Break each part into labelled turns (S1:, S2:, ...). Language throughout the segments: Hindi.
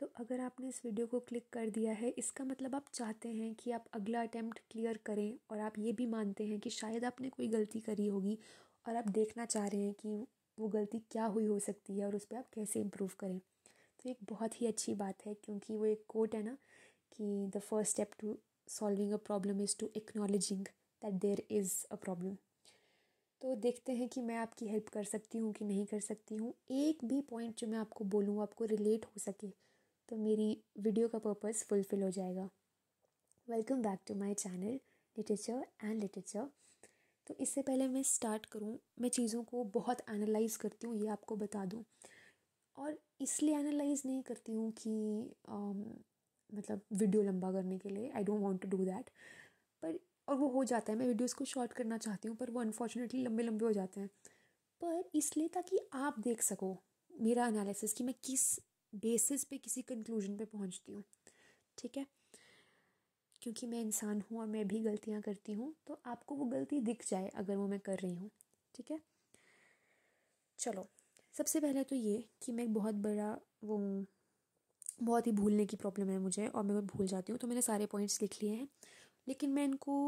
S1: तो अगर आपने इस वीडियो को क्लिक कर दिया है इसका मतलब आप चाहते हैं कि आप अगला अटैम्प्ट क्लियर करें और आप ये भी मानते हैं कि शायद आपने कोई गलती करी होगी और आप देखना चाह रहे हैं कि वो गलती क्या हुई हो सकती है और उस पर आप कैसे इम्प्रूव करें तो एक बहुत ही अच्छी बात है क्योंकि वो एक कोट है ना कि the first step to solving a problem is to acknowledging that there is a problem तो देखते हैं कि मैं आपकी हेल्प कर सकती हूँ कि नहीं कर सकती हूँ एक भी पॉइंट जो मैं आपको बोलूँ आपको रिलेट हो सके तो मेरी वीडियो का पर्पज़ फुलफ़िल हो जाएगा welcome back to my channel literature and literature तो इससे पहले मैं स्टार्ट करूँ मैं चीज़ों को बहुत एनालाइज़ करती हूँ ये आपको बता दूँ और इसलिए एनालाइज़ नहीं करती हूँ कि um, मतलब वीडियो लंबा करने के लिए I don't want to do that पर और वो हो जाता है मैं वीडियोस को शॉर्ट करना चाहती हूँ पर वो अनफॉर्चुनेटली लंबे लंबे हो जाते हैं पर इसलिए ताकि आप देख सको मेरा एनालिसिस कि मैं किस बेसिस पे किसी कंक्लूजन पे पहुंचती हूँ ठीक है क्योंकि मैं इंसान हूँ और मैं भी गलतियाँ करती हूँ तो आपको वो गलती दिख जाए अगर वो मैं कर रही हूँ ठीक है चलो सबसे पहले तो ये कि मैं बहुत बड़ा वो बहुत ही भूलने की प्रॉब्लम है मुझे और मैं भूल जाती हूँ तो मैंने सारे पॉइंट्स लिख लिए हैं लेकिन मैं इनको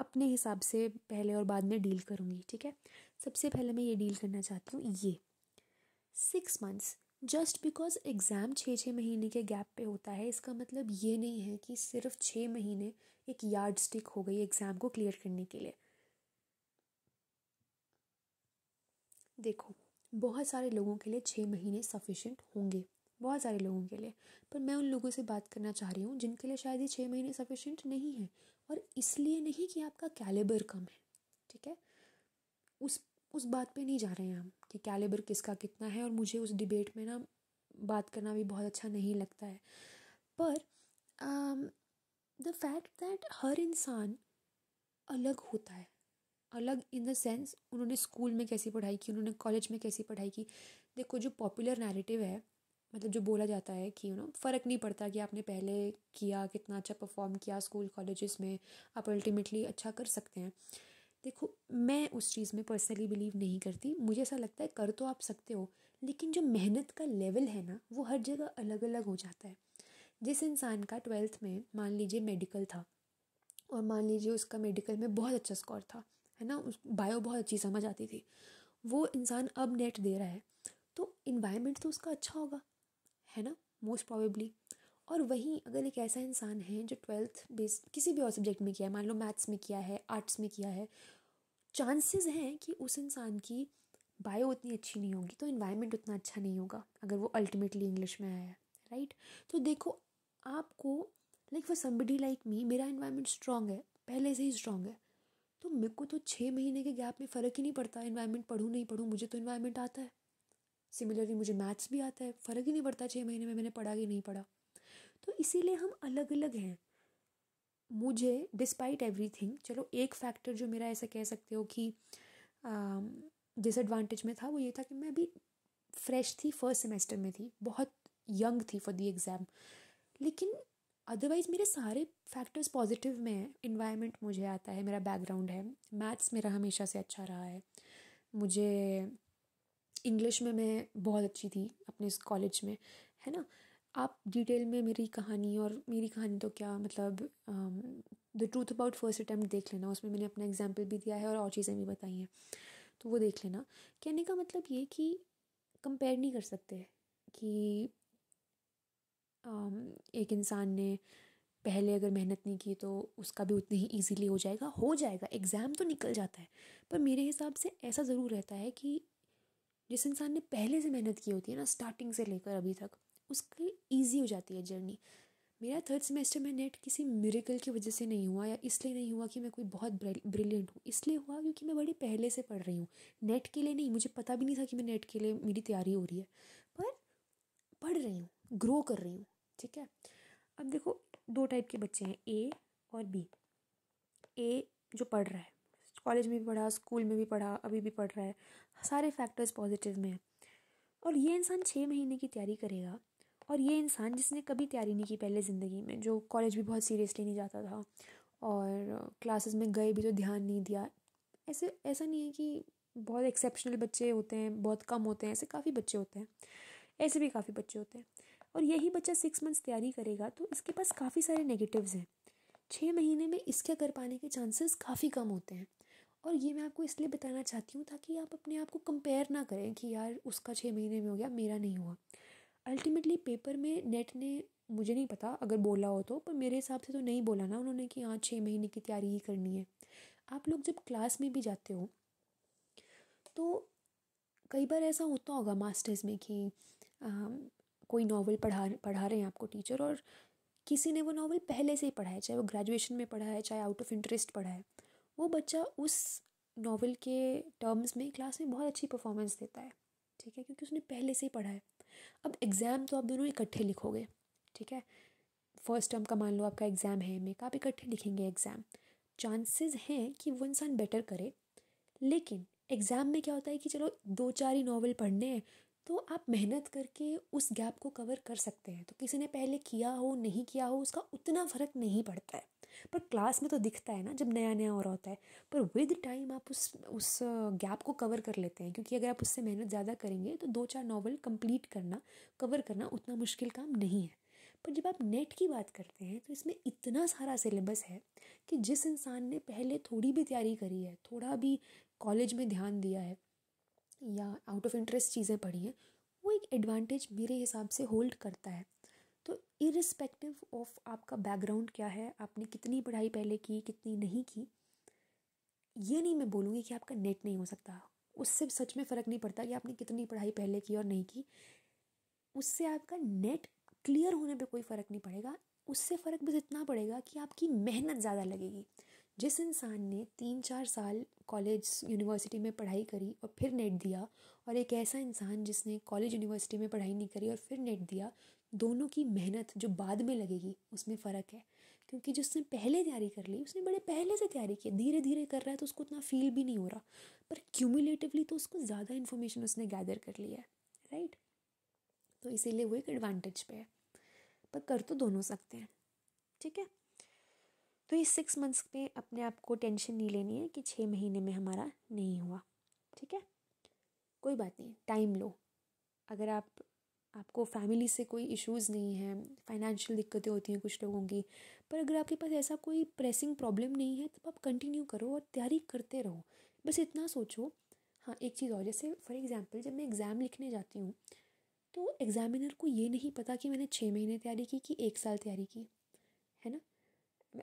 S1: अपने हिसाब से पहले और बाद में डील करूँगी ठीक है सबसे पहले मैं ये डील करना चाहती हूँ ये six months just because exam छः छः महीने के गैप पे होता है इसका मतलब ये नहीं है कि सिर्फ छः महीने एक यार्ड स्टिक हो गई एग्ज़ाम को क्लियर करने के लिए देखो बहुत सारे लोगों के लिए छः महीने सफिशेंट होंगे बहुत सारे लोगों के लिए पर मैं उन लोगों से बात करना चाह रही हूँ जिनके लिए शायद ये छः महीने सफिशेंट नहीं है और इसलिए नहीं कि आपका कैलेबर कम है ठीक है उस उस बात पे नहीं जा रहे हैं हम कि कैलिबर किसका कितना है और मुझे उस डिबेट में ना बात करना भी बहुत अच्छा नहीं लगता है पर द फैक्ट दैट हर इंसान अलग होता है अलग इन द सेंस उन्होंने स्कूल में कैसी पढ़ाई की उन्होंने कॉलेज में कैसी पढ़ाई की देखो जो पॉपुलर नैरेटिव है मतलब जो बोला जाता है कि यू नो फ़र्क नहीं पड़ता कि आपने पहले किया कितना अच्छा परफॉर्म किया स्कूल कॉलेजेस में आप अल्टीमेटली अच्छा कर सकते हैं देखो मैं उस चीज़ में पर्सनली बिलीव नहीं करती मुझे ऐसा लगता है कर तो आप सकते हो लेकिन जो मेहनत का लेवल है ना वो हर जगह अलग अलग हो जाता है जिस इंसान का ट्वेल्थ में मान लीजिए मेडिकल था और मान लीजिए उसका मेडिकल में बहुत अच्छा स्कोर था है ना उस बायो बहुत अच्छी समझ आती थी वो इंसान अब नेट दे रहा है तो इन्वायरमेंट तो उसका अच्छा होगा है ना मोस्ट प्रॉबेबली और वहीं अगर एक ऐसा इंसान है जो ट्वेल्थ बेस किसी भी और सब्जेक्ट में किया है मान लो मैथ्स में किया है आर्ट्स में किया है चांसेस हैं कि उस इंसान की बायो उतनी अच्छी नहीं होगी तो इन्वायरमेंट उतना अच्छा नहीं होगा अगर वो अल्टीमेटली इंग्लिश में आया है राइट तो देखो आपको like for somebody like me मेरा इन्वायरमेंट स्ट्रांग है पहले से ही स्ट्रांग है तो मेरे को तो छः महीने के गैप में फ़र्क ही नहीं पड़ता इन्वायरमेंट पढ़ूँ नहीं पढ़ूँ मुझे तो इन्वायरमेंट आता है सिमिलरली मुझे मैथ्स भी आता है फ़र्क ही नहीं पड़ता छः महीने में मैंने पढ़ा कि नहीं पढ़ा तो इसीलिए हम अलग अलग हैं मुझे डिस्पाइट एवरीथिंग चलो एक फैक्टर जो मेरा ऐसा कह सकते हो कि डिसएडवांटेज में था वो ये था कि मैं अभी फ्रेश थी फर्स्ट सेमेस्टर में थी बहुत यंग थी फॉर दी एग्ज़ाम लेकिन अदरवाइज़ मेरे सारे फैक्टर्स पॉजिटिव में हैं इन्वायरमेंट मुझे आता है मेरा बैकग्राउंड है मैथ्स मेरा हमेशा से अच्छा रहा है मुझे इंग्लिश में मैं बहुत अच्छी थी अपने कॉलेज में है ना आप डिटेल में मेरी कहानी और मेरी कहानी तो क्या मतलब the truth about first attempt देख लेना उसमें मैंने अपना एग्जाम्पल भी दिया है और और चीज़ें भी बताई हैं तो वो देख लेना कहने का मतलब ये कि कंपेयर नहीं कर सकते कि एक इंसान ने पहले अगर मेहनत नहीं की तो उसका भी उतनी ही ईजीली हो जाएगा हो जाएगा एग्ज़ाम तो निकल जाता है पर मेरे हिसाब से ऐसा ज़रूर रहता है कि जिस इंसान ने पहले से मेहनत की होती है ना स्टार्टिंग से लेकर अभी तक उसकी ईजी हो जाती है जर्नी मेरा थर्ड सेमेस्टर में नेट किसी मेरिकल की वजह से नहीं हुआ या इसलिए नहीं हुआ कि मैं कोई बहुत ब्रिलियंट हूँ इसलिए हुआ क्योंकि मैं बड़े पहले से पढ़ रही हूँ नेट के लिए नहीं मुझे पता भी नहीं था कि मैं नेट के लिए मेरी तैयारी हो रही है पर पढ़ रही हूँ ग्रो कर रही हूँ ठीक है अब देखो दो टाइप के बच्चे हैं ए और बी ए जो पढ़ रहा है कॉलेज में भी पढ़ा स्कूल में भी पढ़ा अभी भी पढ़ रहा है सारे फैक्टर्स पॉजिटिव में हैं और ये इंसान छः महीने की तैयारी करेगा और ये इंसान जिसने कभी तैयारी नहीं की पहले ज़िंदगी में जो कॉलेज भी बहुत सीरियसली नहीं जाता था और क्लासेस में गए भी तो ध्यान नहीं दिया ऐसे ऐसा नहीं है कि बहुत एक्सेप्शनल बच्चे होते हैं बहुत कम होते हैं ऐसे काफ़ी बच्चे होते हैं ऐसे भी काफ़ी बच्चे होते हैं और यही बच्चा सिक्स मंथ्स तैयारी करेगा तो इसके पास काफ़ी सारे नेगेटिव्स हैं छः महीने में इसके कर पाने के चांसेस काफ़ी कम होते हैं और ये मैं आपको इसलिए बताना चाहती हूँ ताकि आप अपने आप को कंपेयर ना करें कि यार उसका छः महीने में हो गया मेरा नहीं हुआ अल्टीमेटली पेपर में नेट ने मुझे नहीं पता अगर बोला हो तो पर मेरे हिसाब से तो नहीं बोला ना उन्होंने कि हाँ छः महीने की तैयारी ही करनी है आप लोग जब क्लास में भी जाते हो तो कई बार ऐसा होता होगा मास्टर्स में कि आ, कोई नावल पढ़ा पढ़ा रहे हैं आपको टीचर और किसी ने वो नावल पहले से ही पढ़ा है चाहे वो ग्रेजुएशन में पढ़ा है चाहे आउट ऑफ इंटरेस्ट पढ़ा है वो बच्चा उस नावल के टर्म्स में क्लास में बहुत अच्छी परफॉर्मेंस देता है ठीक है क्योंकि उसने पहले से ही पढ़ा है अब एग्ज़ाम तो आप दोनों इकट्ठे लिखोगे ठीक है फर्स्ट टर्म का मान लो आपका एग्ज़ाम है एम का आप इकट्ठे लिखेंगे एग्ज़ाम चांसेस हैं कि वो इंसान बेटर करे लेकिन एग्ज़ाम में क्या होता है कि चलो दो चार ही नॉवल पढ़ने हैं तो आप मेहनत करके उस गैप को कवर कर सकते हैं तो किसी ने पहले किया हो नहीं किया हो उसका उतना फ़र्क नहीं पड़ता है पर क्लास में तो दिखता है ना जब नया नया हो रहा होता है पर विद टाइम आप उस उस गैप को कवर कर लेते हैं क्योंकि अगर आप उससे मेहनत ज़्यादा करेंगे तो दो चार नावल कंप्लीट करना कवर करना उतना मुश्किल काम नहीं है पर जब आप नेट की बात करते हैं तो इसमें इतना सारा सिलेबस है कि जिस इंसान ने पहले थोड़ी भी तैयारी करी है थोड़ा भी कॉलेज में ध्यान दिया है या आउट ऑफ इंटरेस्ट चीज़ें पढ़ी हैं वो एक एडवांटेज मेरे हिसाब से होल्ड करता है तो इरिस्पेक्टिव ऑफ आपका बैकग्राउंड क्या है आपने कितनी पढ़ाई पहले की कितनी नहीं की ये नहीं मैं बोलूँगी कि आपका नेट नहीं हो सकता उससे सच में फ़र्क नहीं पड़ता कि आपने कितनी पढ़ाई पहले की और नहीं की उससे आपका नेट क्लियर होने पे कोई फ़र्क नहीं पड़ेगा उससे फ़र्क बस इतना पड़ेगा कि आपकी मेहनत ज़्यादा लगेगी जिस इंसान ने तीन चार साल कॉलेज यूनिवर्सिटी में पढ़ाई करी और फिर नेट दिया और एक ऐसा इंसान जिसने कॉलेज यूनिवर्सिटी में पढ़ाई नहीं करी और फिर नेट दिया दोनों की मेहनत जो बाद में लगेगी उसमें फ़र्क है क्योंकि जिसने पहले तैयारी कर ली उसने बड़े पहले से तैयारी की धीरे धीरे कर रहा है तो उसको उतना फील भी नहीं हो रहा पर क्यूमुलेटिवली तो उसको ज़्यादा इन्फॉर्मेशन उसने गैदर कर लिया है राइट तो इसीलिए वो एक एडवांटेज पे है पर कर तो दोनों सकते हैं ठीक है तो ये सिक्स मंथ्स में अपने आप को टेंशन नहीं लेनी है कि छः महीने में हमारा नहीं हुआ ठीक है कोई बात नहीं टाइम लो अगर आप आपको फैमिली से कोई इश्यूज़ नहीं है फाइनेंशियल दिक्कतें होती हैं कुछ लोगों की पर अगर आपके पास ऐसा कोई प्रेसिंग प्रॉब्लम नहीं है तब आप कंटिन्यू करो और तैयारी करते रहो बस इतना सोचो हाँ एक चीज़ और जैसे फॉर एग्ज़ाम्पल जब मैं एग्ज़ाम लिखने जाती हूँ तो एग्ज़ामिनर को ये नहीं पता कि मैंने छः महीने तैयारी की कि एक साल तैयारी की है ना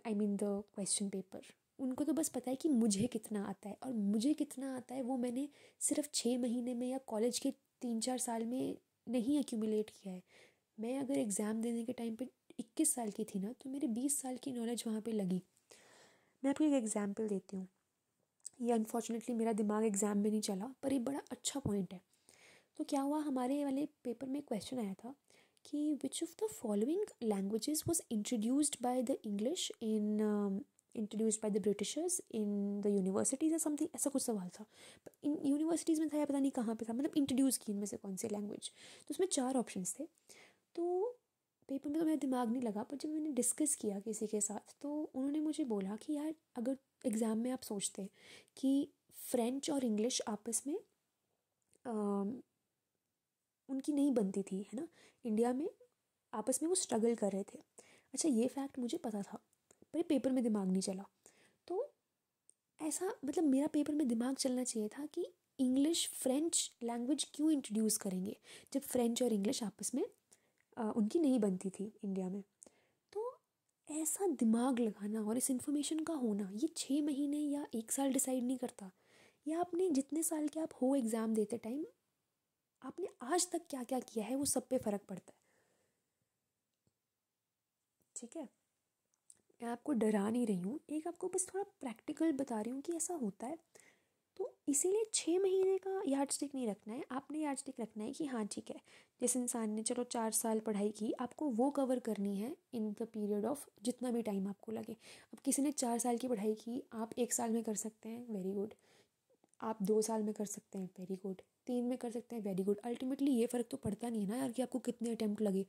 S1: I mean the question paper उनको तो बस पता है कि मुझे कितना आता है और मुझे कितना आता है वो मैंने सिर्फ छः महीने में या कॉलेज के तीन चार साल में नहीं एक्यूमुलेट किया है मैं अगर एग्ज़ाम देने के टाइम पे इक्कीस साल की थी ना तो मेरे बीस साल की नॉलेज वहाँ पे लगी मैं आपको एक एग्ज़ाम्पल देती हूँ ये अनफॉर्चुनेटली मेरा दिमाग एग्ज़ाम में नहीं चला पर ये बड़ा अच्छा पॉइंट है तो क्या हुआ हमारे वाले पेपर में क्वेश्चन आया था कि which of the following languages was introduced by the English in introduced by the Britishers in the universities या समथिंग ऐसा कुछ सवाल था इन यूनिवर्सिटीज़ में था या पता नहीं कहाँ पे था मतलब इंट्रोड्यूस की इनमें से कौन सी लैंग्वेज तो उसमें चार ऑप्शंस थे तो पेपर में तो मेरा दिमाग नहीं लगा पर जब मैंने डिस्कस किया किसी के साथ तो उन्होंने मुझे बोला कि यार अगर एग्ज़ाम में आप सोचते कि फ्रेंच और इंग्लिश आपस में आ, उनकी नहीं बनती थी है ना इंडिया में आपस में वो स्ट्रगल कर रहे थे अच्छा ये फैक्ट मुझे पता था पर पेपर में दिमाग नहीं चला तो ऐसा मतलब मेरा पेपर में दिमाग चलना चाहिए था कि इंग्लिश फ्रेंच लैंग्वेज क्यों इंट्रोड्यूस करेंगे जब फ्रेंच और इंग्लिश आपस में आ, उनकी नहीं बनती थी इंडिया में तो ऐसा दिमाग लगाना और इस इन्फॉर्मेशन का होना ये छः महीने या एक साल डिसाइड नहीं करता या आपने जितने साल के आप हो एग्ज़ाम देते टाइम आपने आज तक क्या क्या किया है वो सब पे फ़र्क पड़ता है ठीक है मैं आपको डरा नहीं रही हूँ एक आपको बस थोड़ा प्रैक्टिकल बता रही हूँ कि ऐसा होता है तो इसीलिए छः महीने का यार्ड स्टिक नहीं रखना है आपने यार्ड स्टिक रखना है कि हाँ ठीक है जिस इंसान ने चलो चार साल पढ़ाई की आपको वो कवर करनी है इन द पीरियड ऑफ जितना भी टाइम आपको लगे अब किसी ने चार साल की पढ़ाई की आप एक साल में कर सकते हैं वेरी गुड आप दो साल में कर सकते हैं वेरी गुड तीन में कर सकते हैं वेरी गुड अल्टीमेटली ये फ़र्क तो पड़ता नहीं है ना यार कि आपको कितने अटैम्प्ट लगे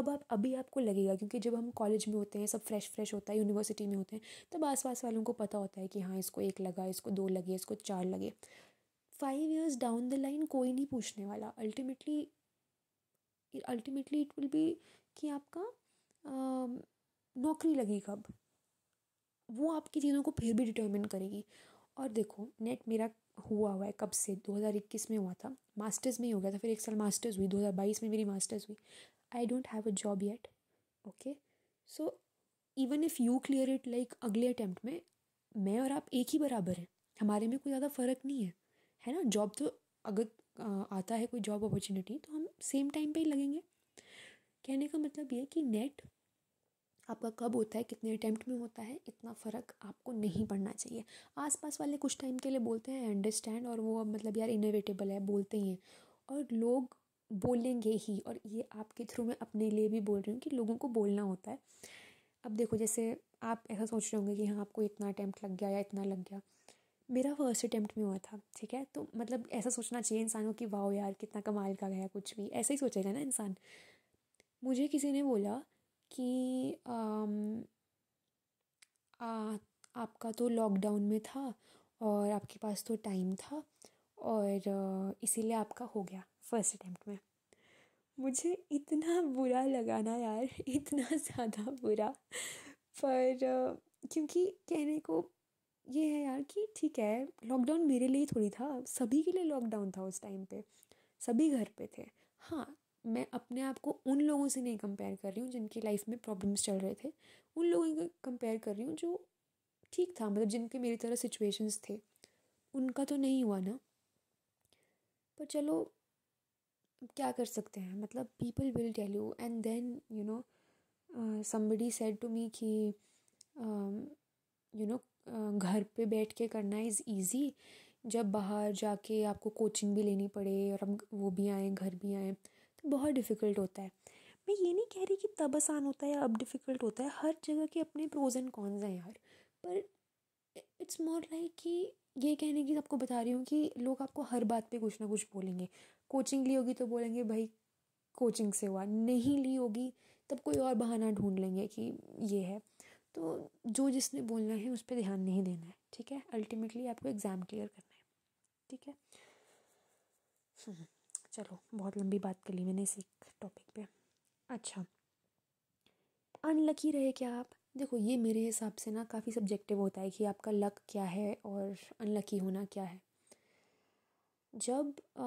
S1: अब आप अभी आपको लगेगा क्योंकि जब हम कॉलेज में होते हैं सब फ्रेश फ्रेश होता है यूनिवर्सिटी में होते हैं तब आस पास वालों को पता होता है कि हाँ इसको एक लगा इसको दो लगे इसको चार लगे five years down the line कोई नहीं पूछने वाला ultimately ultimately it will be कि आपका आ, नौकरी लगी कब वो आपकी चीज़ों को फिर भी डिटर्मिन करेगी और देखो नेट मेरा हुआ हुआ है कब से 2021 में हुआ था मास्टर्स में ही हो गया था फिर एक साल मास्टर्स हुई 2022 में मेरी मास्टर्स हुई I don't have a job yet okay so even if you clear it like अगले अटैम्प्ट में मैं और आप एक ही बराबर हैं हमारे में कोई ज़्यादा फ़र्क नहीं है है ना जॉब तो अगर आता है कोई जॉब अपॉर्चुनिटी तो हम सेम टाइम पे ही लगेंगे कहने का मतलब ये कि नेट आपका कब होता है कितने अटैम्प्ट में होता है इतना फ़र्क आपको नहीं पड़ना चाहिए आसपास वाले कुछ टाइम के लिए बोलते हैं अंडरस्टैंड और वो मतलब यार इनोवेटेबल है बोलते ही हैं और लोग बोलेंगे ही और ये आपके थ्रू मैं अपने लिए भी बोल रही हूँ कि लोगों को बोलना होता है अब देखो जैसे आप ऐसा सोच रहे होंगे कि हाँ आपको इतना अटैम्प्ट लग गया या इतना लग गया मेरा फर्स्ट अटैम्प्ट में हुआ था ठीक है तो मतलब ऐसा सोचना चाहिए इंसानों कि वाह यार कितना कमाल का गया कुछ भी ऐसा ही सोचेगा ना इंसान मुझे किसी ने बोला कि आ, आपका तो लॉकडाउन में था और आपके पास तो टाइम था और इसीलिए आपका हो गया फर्स्ट अटैम्प्ट में मुझे इतना बुरा लगा ना यार इतना ज़्यादा बुरा पर क्योंकि कहने को ये है यार कि ठीक है लॉकडाउन मेरे लिए थोड़ी था सभी के लिए लॉकडाउन था उस टाइम पे सभी घर पे थे हाँ मैं अपने आप को उन लोगों से नहीं कंपेयर कर रही हूँ जिनकी लाइफ में प्रॉब्लम्स चल रहे थे उन लोगों को कंपेयर कर रही हूँ जो ठीक था मतलब जिनके मेरी तरह सिचुएशंस थे उनका तो नहीं हुआ ना पर चलो क्या कर सकते हैं मतलब people will tell you and then you know somebody said to me कि यू नो घर पे बैठ के करना इज़ ईज़ी जब बाहर जाके आपको कोचिंग भी लेनी पड़े और हम वो भी आएँ घर भी आएँ बहुत डिफ़िकल्ट होता है मैं ये नहीं कह रही कि तब आसान होता है या अब डिफ़िकल्ट होता है हर जगह के अपने प्रोज एंड कॉन्स हैं यार पर इट्स मोर लाइक कि ये कहने की आपको बता रही हूँ कि लोग आपको हर बात पे कुछ ना कुछ बोलेंगे कोचिंग ली होगी तो बोलेंगे भाई कोचिंग से हुआ नहीं ली होगी तब कोई और बहाना ढूंढ लेंगे कि ये है तो जो जिसने बोलना है उस पर ध्यान नहीं देना है ठीक है अल्टीमेटली आपको एग्ज़ाम क्लियर करना है ठीक है हम्म। चलो बहुत लंबी बात कर ली मैंने इसी टॉपिक पे अच्छा अनलकी रहे क्या आप देखो ये मेरे हिसाब से ना काफ़ी सब्जेक्टिव होता है कि आपका लक क्या है और अनलकी होना क्या है जब आ,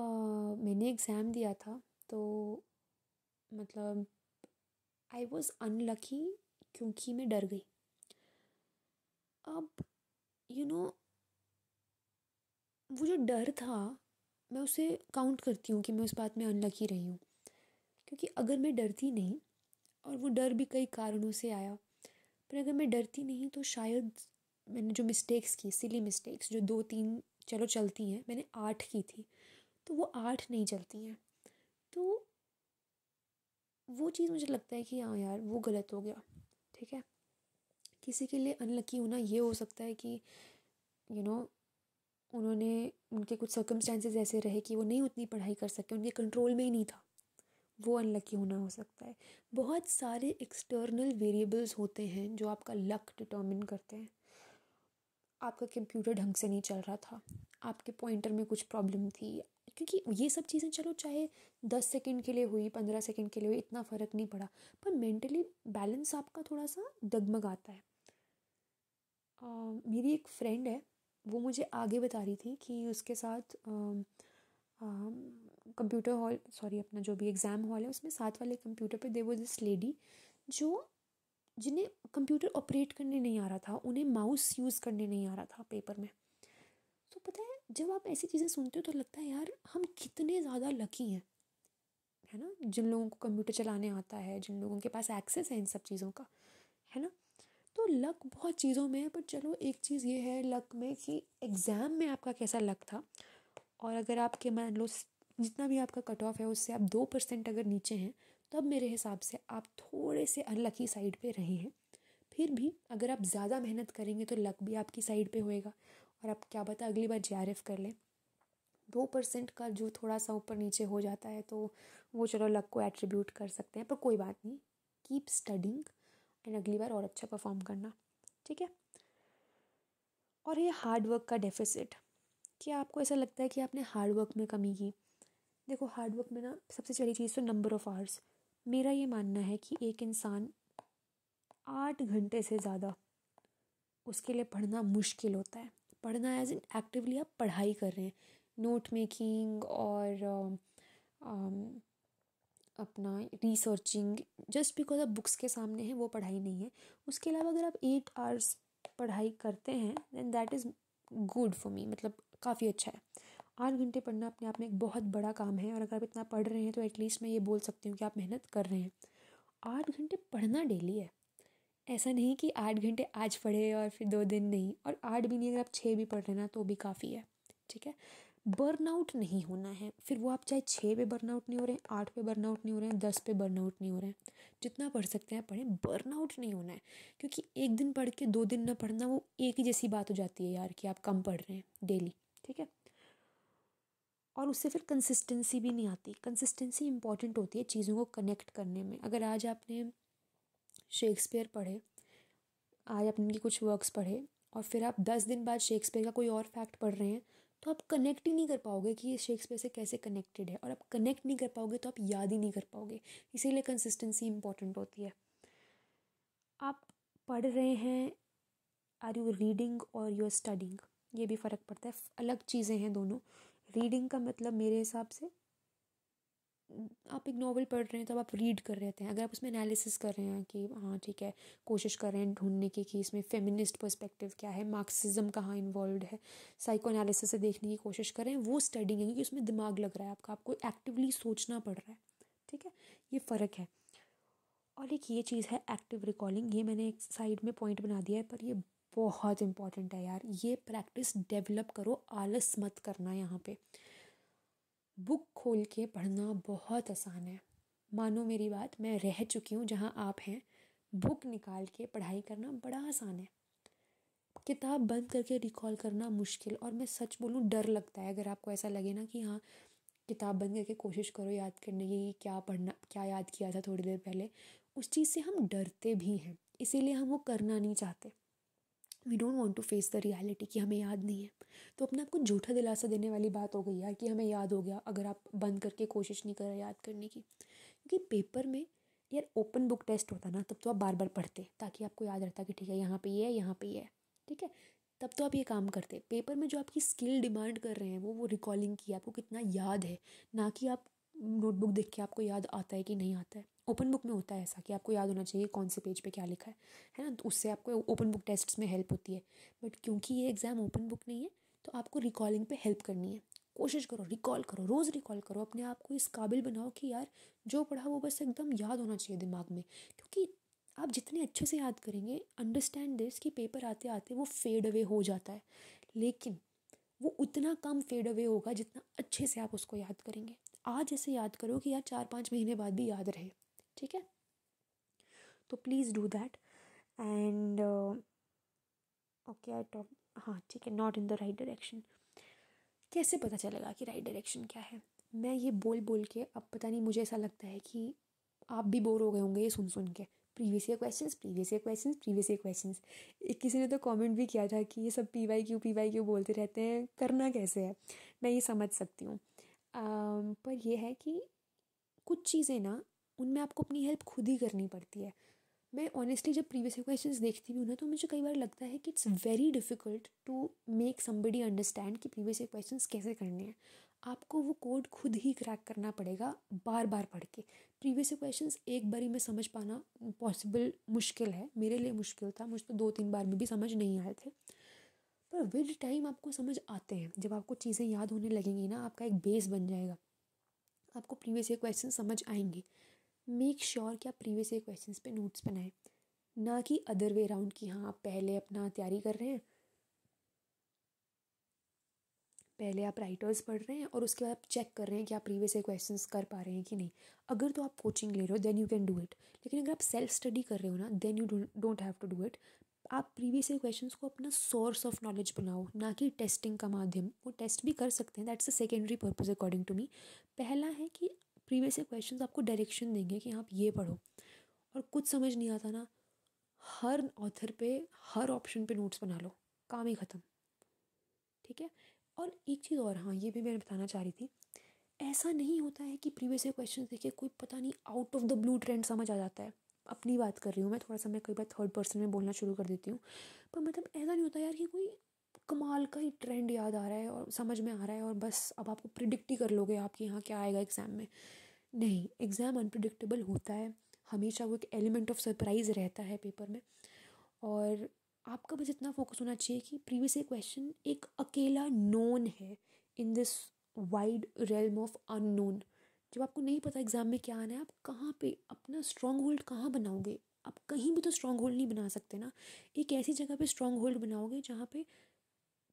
S1: मैंने एग्ज़ाम दिया था तो मतलब आई वॉज़ अनलकी क्योंकि मैं डर गई अब यू you नो know, वो जो डर था मैं उसे काउंट करती हूँ कि मैं उस बात में अनलकी रही हूँ क्योंकि अगर मैं डरती नहीं और वो डर भी कई कारणों से आया पर अगर मैं डरती नहीं तो शायद मैंने जो मिस्टेक्स की सिली मिस्टेक्स जो दो तीन चलो चलती हैं मैंने आठ की थी तो वो आठ नहीं चलती हैं तो वो चीज़ मुझे लगता है कि हाँ यार वो गलत हो गया ठीक है किसी के लिए अनलकी होना ये हो सकता है कि यू you नो know, उन्होंने उनके कुछ सर्कमस्टेंसेज ऐसे रहे कि वो नहीं उतनी पढ़ाई कर सके उनके कंट्रोल में ही नहीं था वो अनलकी होना हो सकता है बहुत सारे एक्सटर्नल वेरिएबल्स होते हैं जो आपका लक डिटर्मिन करते हैं आपका कंप्यूटर ढंग से नहीं चल रहा था आपके पॉइंटर में कुछ प्रॉब्लम थी क्योंकि ये सब चीज़ें चलो चाहे दस सेकेंड के लिए हुई पंद्रह सेकेंड के लिए हुई इतना फ़र्क नहीं पड़ा पर मेंटली बैलेंस आपका थोड़ा सा डगमगाता है आ, मेरी एक फ्रेंड है वो मुझे आगे बता रही थी कि उसके साथ कंप्यूटर हॉल सॉरी अपना जो भी एग्ज़ाम हॉल है उसमें साथ वाले कंप्यूटर पर दे वो दिस लेडी जो जिन्हें कंप्यूटर ऑपरेट करने नहीं आ रहा था उन्हें माउस यूज़ करने नहीं आ रहा था पेपर में तो पता है जब आप ऐसी चीज़ें सुनते हो तो लगता है यार हम कितने ज़्यादा लकी हैं है ना जिन लोगों को कंप्यूटर चलाने आता है जिन लोगों के पास एक्सेस है इन सब चीज़ों का है ना तो लक बहुत चीज़ों में है पर चलो एक चीज़ ये है लक में कि एग्ज़ाम में आपका कैसा लक था और अगर आपके मान लो जितना भी आपका कट ऑफ है उससे आप दो परसेंट अगर नीचे हैं तब मेरे हिसाब से आप थोड़े से अनलकी साइड पे रहे हैं फिर भी अगर आप ज़्यादा मेहनत करेंगे तो लक भी आपकी साइड पे होएगा और आप क्या पता अगली बार जे कर लें दो परसेंट का जो थोड़ा सा ऊपर नीचे हो जाता है तो वो चलो लक को एट्रीब्यूट कर सकते हैं पर कोई बात नहीं कीप स्टडिंग एंड अगली बार और अच्छा परफॉर्म करना ठीक है और ये हार्डवर्क का डेफिसिट क्या आपको ऐसा लगता है कि आपने हार्डवर्क में कमी की देखो हार्डवर्क में ना सबसे पहली चीज़ तो नंबर ऑफ़ आवर्स मेरा ये मानना है कि एक इंसान आठ घंटे से ज़्यादा उसके लिए पढ़ना मुश्किल होता है पढ़ना एज इन एक्टिवली आप पढ़ाई कर रहे हैं नोट मेकिंग और अपना रिसर्चिंग जस्ट बिकॉज आप बुक्स के सामने हैं वो पढ़ाई नहीं है उसके अलावा अगर आप एट आवर्स पढ़ाई करते हैं then that is good for me मतलब काफ़ी अच्छा है आठ घंटे पढ़ना अपने आप में एक बहुत बड़ा काम है और अगर आप इतना पढ़ रहे हैं तो एटलीस्ट मैं ये बोल सकती हूँ कि आप मेहनत कर रहे हैं आठ घंटे पढ़ना डेली है ऐसा नहीं कि आठ घंटे आज पढ़े और फिर दो दिन नहीं और आठ भी नहीं अगर आप छः भी पढ़ रहे ना तो भी काफ़ी है ठीक है बर्नआउट नहीं होना है फिर वो आप चाहे छः पे बर्नआउट नहीं हो रहे हैं आठ पे बर्नआउट नहीं हो रहे हैं दस पे बर्नआउट नहीं हो रहे हैं जितना पढ़ सकते हैं पढ़ें बर्नआउट नहीं होना है क्योंकि एक दिन पढ़ के दो दिन ना पढ़ना वो एक ही जैसी बात हो जाती है यार कि आप कम पढ़ रहे हैं डेली ठीक है और उससे फिर कंसिस्टेंसी भी नहीं आती कंसिस्टेंसी इंपॉर्टेंट होती है चीज़ों को कनेक्ट करने में अगर आज आपने शेक्सपियर पढ़े आज आपने उनके कुछ वर्क्स पढ़े और फिर आप दस दिन बाद शेक्सपियर का कोई और फैक्ट पढ़ रहे हैं तो आप कनेक्ट ही नहीं कर पाओगे कि ये शेक्सपियर से कैसे कनेक्टेड है और आप कनेक्ट नहीं कर पाओगे तो आप याद ही नहीं कर पाओगे इसीलिए कंसिस्टेंसी इंपॉर्टेंट होती है आप पढ़ रहे हैं आर यू रीडिंग और यूर स्टडिंग ये भी फ़र्क पड़ता है अलग चीज़ें हैं दोनों रीडिंग का मतलब मेरे हिसाब से आप एक नॉवल पढ़ रहे हैं तो आप रीड कर रहे हैं अगर आप उसमें एनालिसिस कर रहे हैं कि हाँ ठीक है कोशिश कर रहे हैं ढूंढने की कि इसमें फेमिनिस्ट पर्सपेक्टिव क्या है मार्क्सिज्म कहाँ इन्वॉल्व है साइको एनालिसिस से देखने की कोशिश कर रहे हैं वो स्टडिंग है क्योंकि उसमें दिमाग लग रहा है आपका आपको एक्टिवली सोचना पड़ रहा है ठीक है ये फ़र्क है और एक ये चीज़ है एक्टिव रिकॉलिंग ये मैंने एक साइड में पॉइंट बना दिया है पर ये बहुत इंपॉर्टेंट है यार ये प्रैक्टिस डेवलप करो आलस मत करना यहाँ पे बुक खोल के पढ़ना बहुत आसान है मानो मेरी बात मैं रह चुकी हूँ जहाँ आप हैं बुक निकाल के पढ़ाई करना बड़ा आसान है किताब बंद करके रिकॉल करना मुश्किल और मैं सच बोलूँ डर लगता है अगर आपको ऐसा लगे ना कि हाँ किताब बंद करके कोशिश करो याद करने की क्या पढ़ना क्या याद किया था थोड़ी देर पहले उस चीज़ से हम डरते भी हैं इसीलिए हम वो करना नहीं चाहते we don't want to face the reality कि हमें याद नहीं है तो अपने आप को झूठा दिलासा देने वाली बात हो गई यार कि हमें याद हो गया अगर आप बंद करके कोशिश नहीं करें याद करने की क्योंकि पेपर में यार ओपन बुक टेस्ट होता ना तब तो आप बार बार पढ़ते ताकि आपको याद रहता कि ठीक है यहाँ पे ये है यहाँ पे ये है ठीक है तब तो आप ये काम करते पेपर में जो आपकी स्किल डिमांड कर रहे हैं वो वो रिकॉलिंग की आपको कितना याद है ना कि आप नोटबुक देख के आपको याद आता है कि नहीं आता है ओपन बुक में होता है ऐसा कि आपको याद होना चाहिए कौन से पेज पे क्या लिखा है है ना तो उससे आपको ओपन बुक टेस्ट्स में हेल्प होती है बट क्योंकि ये एग्ज़ाम ओपन बुक नहीं है तो आपको रिकॉलिंग पे हेल्प करनी है कोशिश करो रिकॉल करो रोज़ रिकॉल करो अपने आप को इस काबिल बनाओ कि यार जो पढ़ा वो बस एकदम याद होना चाहिए दिमाग में क्योंकि आप जितने अच्छे से याद करेंगे अंडरस्टैंड दिस कि पेपर आते आते वो फेड अवे हो जाता है लेकिन वो उतना कम फेड अवे होगा जितना अच्छे से आप उसको याद करेंगे आज ऐसे याद करो कि यार चार पाँच महीने बाद भी याद रहे ठीक है तो please do that and okay I talk हाँ ठीक है not in the right direction कैसे पता चलेगा कि राइट डायरेक्शन क्या है मैं ये बोल बोल के अब पता नहीं मुझे ऐसा लगता है कि आप भी बोर हो गए होंगे ये सुन सुन के previous year questions previous year questions previous year questions एक किसी ने तो कमेंट भी किया था कि ये सब P Y Q P Y Q बोलते रहते हैं करना कैसे है मैं ये समझ सकती हूँ पर यह है कि कुछ चीज़ें ना उनमें आपको अपनी हेल्प खुद ही करनी पड़ती है मैं ऑनेस्टली जब प्रीवियस क्वेश्चन देखती हूँ ना तो मुझे कई बार लगता है कि it's very difficult to make somebody understand कि प्रीवियस क्वेश्चन कैसे करने हैं आपको वो कोड खुद ही क्रैक करना पड़ेगा बार बार पढ़ के प्रीवियस क्वेश्चन एक बारी में समझ पाना पॉसिबल मुश्किल है मेरे लिए मुश्किल था मुझ तो दो तीन बार में भी समझ नहीं आए थे पर विद टाइम आपको समझ आते हैं जब आपको चीज़ें याद होने लगेंगी ना आपका एक बेस बन जाएगा आपको प्रीवियस ईयर क्वेश्चन समझ आएंगे मेक श्योर sure कि आप प्रीवियस ईयर क्वेश्चन पे नोट्स बनाएं ना कि अदर वे राउंड कि हाँ आप पहले अपना तैयारी कर रहे हैं पहले आप राइटर्स पढ़ रहे हैं और उसके बाद आप चेक कर रहे हैं कि आप प्रीवियस ईयर क्वेश्चन कर पा रहे हैं कि नहीं अगर तो आप कोचिंग ले रहे हो then you can do it लेकिन अगर आप सेल्फ स्टडी कर रहे हो ना then you don't have to do it आप प्रीवियस ईयर क्वेश्चन को अपना सोर्स ऑफ नॉलेज बनाओ ना कि टेस्टिंग का माध्यम वो टेस्ट भी कर सकते हैं that's a secondary purpose according to me पहला है कि प्रीवियस ईयर क्वेश्चन आपको डायरेक्शन देंगे कि आप ये पढ़ो और कुछ समझ नहीं आता ना हर ऑथर पे हर ऑप्शन पे नोट्स बना लो काम ही ख़त्म ठीक है और एक चीज़ और हाँ ये भी मैं बताना चाह रही थी ऐसा नहीं होता है कि प्रीवियस ईयर क्वेश्चन देखे कोई पता नहीं out of the blue trend समझ आ जाता है अपनी बात कर रही हूँ मैं थोड़ा सा मैं कई बार थर्ड पर्सन में बोलना शुरू कर देती हूँ पर मतलब ऐसा नहीं होता यार कि कोई कमाल का ही ट्रेंड याद आ रहा है और समझ में आ रहा है और बस अब आपको प्रिडिक्ट ही कर लोगे आपके यहाँ क्या आएगा एग्ज़ाम में नहीं एग्ज़ाम अनप्रिडिक्टेबल होता है हमेशा वो एक एलिमेंट ऑफ सरप्राइज़ रहता है पेपर में और आपका बस इतना फोकस होना चाहिए कि प्रीवियस ए क्वेश्चन एक अकेला नोन है in this wide realm of unknown जब आपको नहीं पता एग्ज़ाम में क्या आना है आप कहाँ पे अपना स्ट्रॉन्ग होल्ड कहाँ बनाओगे आप कहीं भी तो स्ट्रॉन्ग होल्ड नहीं बना सकते ना एक ऐसी जगह पे स्ट्रॉन्ग होल्ड बनाओगे जहाँ पे